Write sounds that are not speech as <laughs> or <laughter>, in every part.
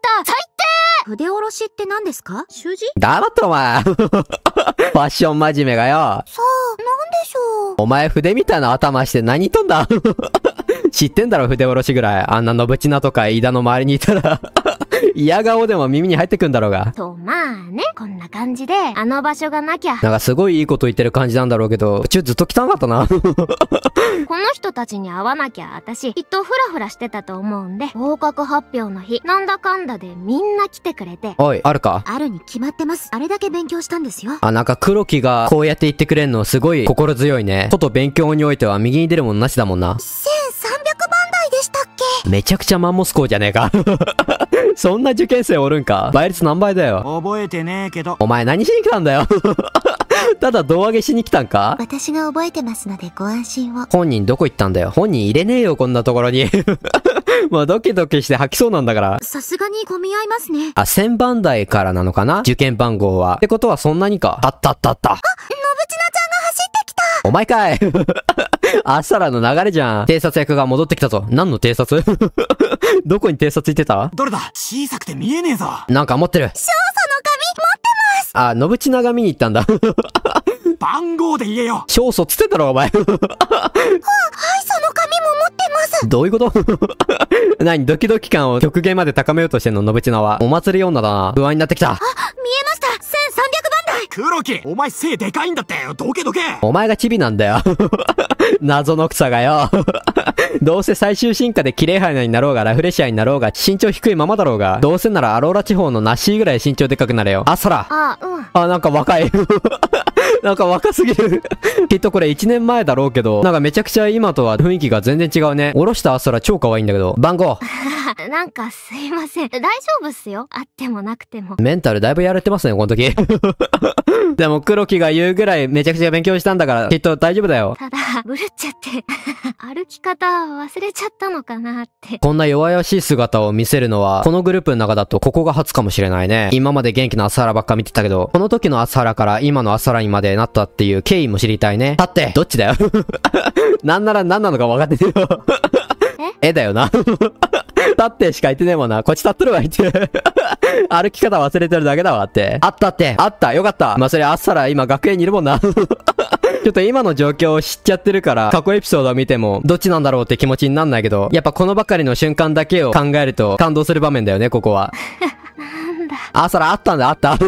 た最低筆下ろしって何ですか習字だろとお前 <laughs> ファッション真面目がよ。さあ、何でしょう。お前筆みたいな頭して何とんだ <laughs> 知ってんだろ筆下ろしぐらい。あんなのぶなとか飯田の周りにいたら嫌顔でも耳に入ってくんだろうが。と、まあね、こんな感じで、あの場所がなきゃ。なんかすごいいいこと言ってる感じなんだろうけど、宇宙ずっと汚かったな。<laughs> この人たちに会わなきゃ、私、きっとフラフラしてたと思うんで、合格発表の日、なんだかんだでみんな来てくれて。おい、あるかあるに決まってます。あれだけ勉強したんですよ。あ、なんか黒木がこうやって言ってくれんのすごい心強いね。こと勉強においては右に出るものなしだもんな。せーめちゃくちゃマンモス校じゃねえか <laughs> そんな受験生おるんか倍率何倍だよ覚えてねえけどお前何しに来たんだよ <laughs> ただ胴上げしに来たんか私が覚えてますのでご安心を本人どこ行ったんだよ本人入れねえよこんなところに <laughs> まあドキドキして吐きそうなんだからさすがに混み合いますねあ1000番台からなのかな受験番号はってことはそんなにかあったあったあったあぶちなちゃんが走ってきたお前かい <laughs> 朝らの流れじゃん。偵察役が戻ってきたぞ。何の偵察 <laughs> どこに偵察いてたどれだ小さくて見えねえぞ。なんか持ってる。少佐の髪持ってますあ、野淵長見に行ったんだ。<laughs> 番号で言えよ少佐つってたろ、お前。は、い、その髪も持ってますどういうこと何ドキドキ感を極限まで高めようとしてんの、のぶちなは。お祭り女だな。不安になってきた。あ、見えました !1300 番台黒木お前背でかいんだってどけどけお前がチビなんだよ謎の草がよ。<laughs> どうせ最終進化で綺麗花になろうが、ラフレシアになろうが、身長低いままだろうが、どうせならアローラ地方のナッシーぐらい身長でかくなれよ。あ、そら。あ、うん。あ、なんか若い。<laughs> <laughs> なんか若すぎる <laughs> きっとこれ1年前だろうけど、なんかめちゃくちゃ今とは雰囲気が全然違うね。おろしたアストラ超可愛いんだけど。番号。<laughs> なんかすいません。大丈夫っすよ。あってもなくても。メンタルだいぶやれてますね、この時。でも黒木が言うぐらいめちゃくちゃ勉強したんだから、きっと大丈夫だよ。ただ、ぶるっちゃって、歩き方忘れちゃったのかなって。こんな弱々しい姿を見せるのは、このグループの中だとここが初かもしれないね。今まで元気な朝ラばっか見てたけど、この時の朝ラから今の朝ラにまでまでなったっていう経緯も知りたいね。だって、どっちだよ。<laughs> なんなら何なのか分かってねえよ。え絵だよな。立ってしか言ってねえもんな。こっち立っとるわ、言って。歩き方忘れてるだけだわって。あったって。あった。よかった。まあ、それあっさら今学園にいるもんな。<laughs> ちょっと今の状況を知っちゃってるから、過去エピソードを見ても、どっちなんだろうって気持ちになんないけど、やっぱこのばかりの瞬間だけを考えると、感動する場面だよね、ここは。<laughs> なんだ。あ、そらあったんだ、あった。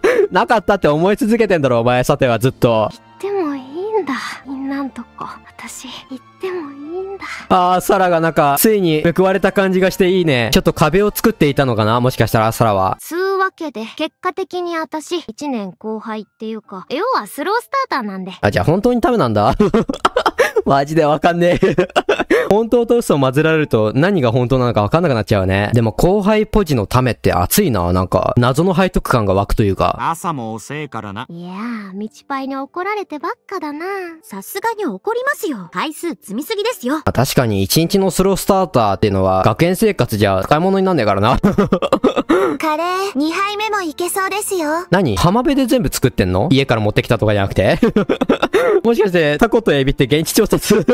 <laughs> なかったって思い続けてんだろ、お前、さてはずっと。言ってもいいんだ。みんなんとこ。私、言ってもいいんだ。ああ、サラがなんか、ついに報われた感じがしていいね。ちょっと壁を作っていたのかなもしかしたら、サラは。つうわけで、結果的に私、一年後輩っていうか、要はスロースターターなんで。あ、じゃあ本当にダメなんだ。<laughs> マジでわかんねえ <laughs> 本当と嘘を混ぜられると何が本当なのかわかんなくなっちゃうね。でも後輩ポジのためって熱いな。なんか、謎の背徳感が湧くというか。朝も遅いからな。いやー、道パイに怒られてばっかだな。さすがに怒りますよ。回数積みすぎですよ。確かに一日のスロースターターっていうのは、学園生活じゃ使い物になんねえからな。<laughs> カレー、2杯目もいけそうですよ。何浜辺で全部作ってんの家から持ってきたとかじゃなくて <laughs> もしかして、タコとエビって現地調達よー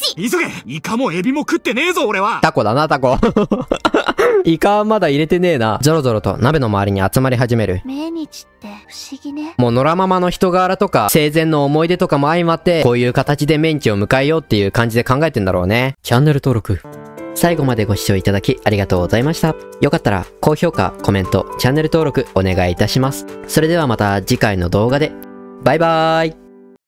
し急げイカもエビも食ってねえぞ、俺はタコだな、タコ。<laughs> イカはまだ入れてねえな。ゾロゾロと鍋の周りに集まり始める。命日って不思議ね。もう野良ママの人柄とか、生前の思い出とかも相まって、こういう形でメンチを迎えようっていう感じで考えてんだろうね。チャンネル登録。最後までご視聴いただきありがとうございました。よかったら高評価、コメント、チャンネル登録お願いいたします。それではまた次回の動画でバイバーイ